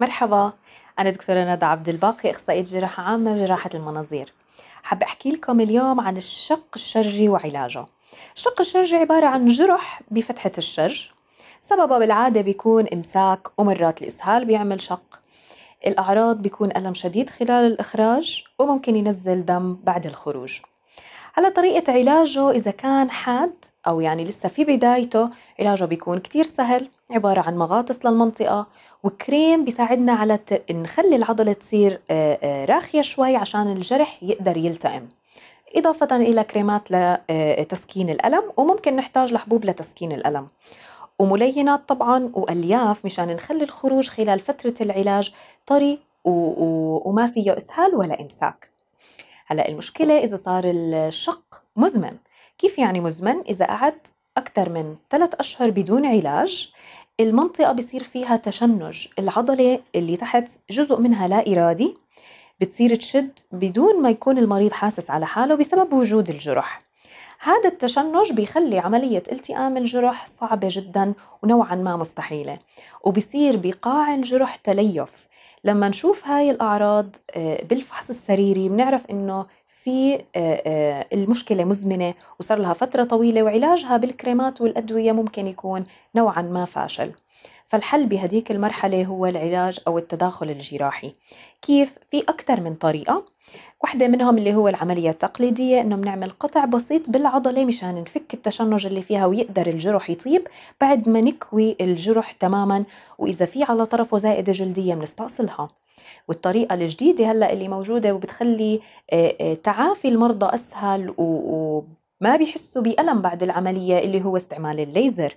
مرحبا أنا دكتورة ندى عبد الباقي أخصائية جراحة عامة وجراحة المناظير حابة أحكي لكم اليوم عن الشق الشرجي وعلاجه الشق الشرجي عبارة عن جرح بفتحة الشرج سببه بالعادة بيكون إمساك ومرات الإسهال بيعمل شق الأعراض بيكون ألم شديد خلال الإخراج وممكن ينزل دم بعد الخروج هلا طريقة علاجه إذا كان حاد أو يعني لسه في بدايته علاجه بيكون كتير سهل عبارة عن مغاطس للمنطقة وكريم بيساعدنا على ت... نخلي العضلة تصير آه، آه، راخية شوي عشان الجرح يقدر يلتئم إضافة إلى كريمات لتسكين آه، الألم وممكن نحتاج لحبوب لتسكين الألم وملينات طبعا وألياف مشان نخلي الخروج خلال فترة العلاج طري و... و... وما فيه إسهال ولا إمساك هلا المشكله اذا صار الشق مزمن كيف يعني مزمن اذا قعد اكثر من ثلاث اشهر بدون علاج المنطقه بصير فيها تشنج العضله اللي تحت جزء منها لا ارادي بتصير تشد بدون ما يكون المريض حاسس على حاله بسبب وجود الجرح هذا التشنج بيخلي عملية التئام الجرح صعبة جدا ونوعا ما مستحيلة وبصير بقاع الجرح تليف لما نشوف هاي الأعراض آه، بالفحص السريري بنعرف إنه في آه، آه، المشكلة مزمنة وصار لها فترة طويلة وعلاجها بالكريمات والأدوية ممكن يكون نوعا ما فاشل فالحل بهديك المرحلة هو العلاج أو التداخل الجراحي كيف؟ في أكثر من طريقة واحدة منهم اللي هو العملية التقليدية إنه بنعمل قطع بسيط بالعضلة مشان نفك التشنج اللي فيها ويقدر الجرح يطيب بعد ما نكوي الجرح تماما وإذا في على طرفه زائدة جلدية بنستأصلها والطريقه الجديده هلا اللي موجوده وبتخلي آه، آه، تعافي المرضى اسهل وما بيحسوا بألم بعد العمليه اللي هو استعمال الليزر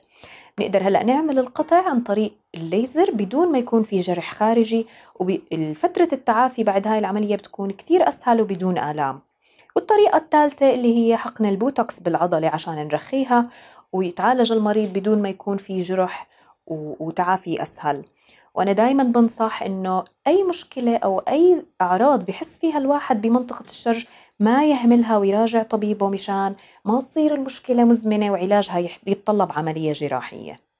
بنقدر هلا نعمل القطع عن طريق الليزر بدون ما يكون في جرح خارجي وفتره التعافي بعد هاي العمليه بتكون كثير اسهل وبدون الام والطريقة الثالثة اللي هي حقن البوتوكس بالعضلة عشان نرخيها ويتعالج المريض بدون ما يكون في جرح وتعافي أسهل وانا دايما بنصح انه اي مشكله او اي اعراض بحس فيها الواحد بمنطقه الشرج ما يهملها ويراجع طبيبه مشان ما تصير المشكله مزمنه وعلاجها يتطلب عمليه جراحيه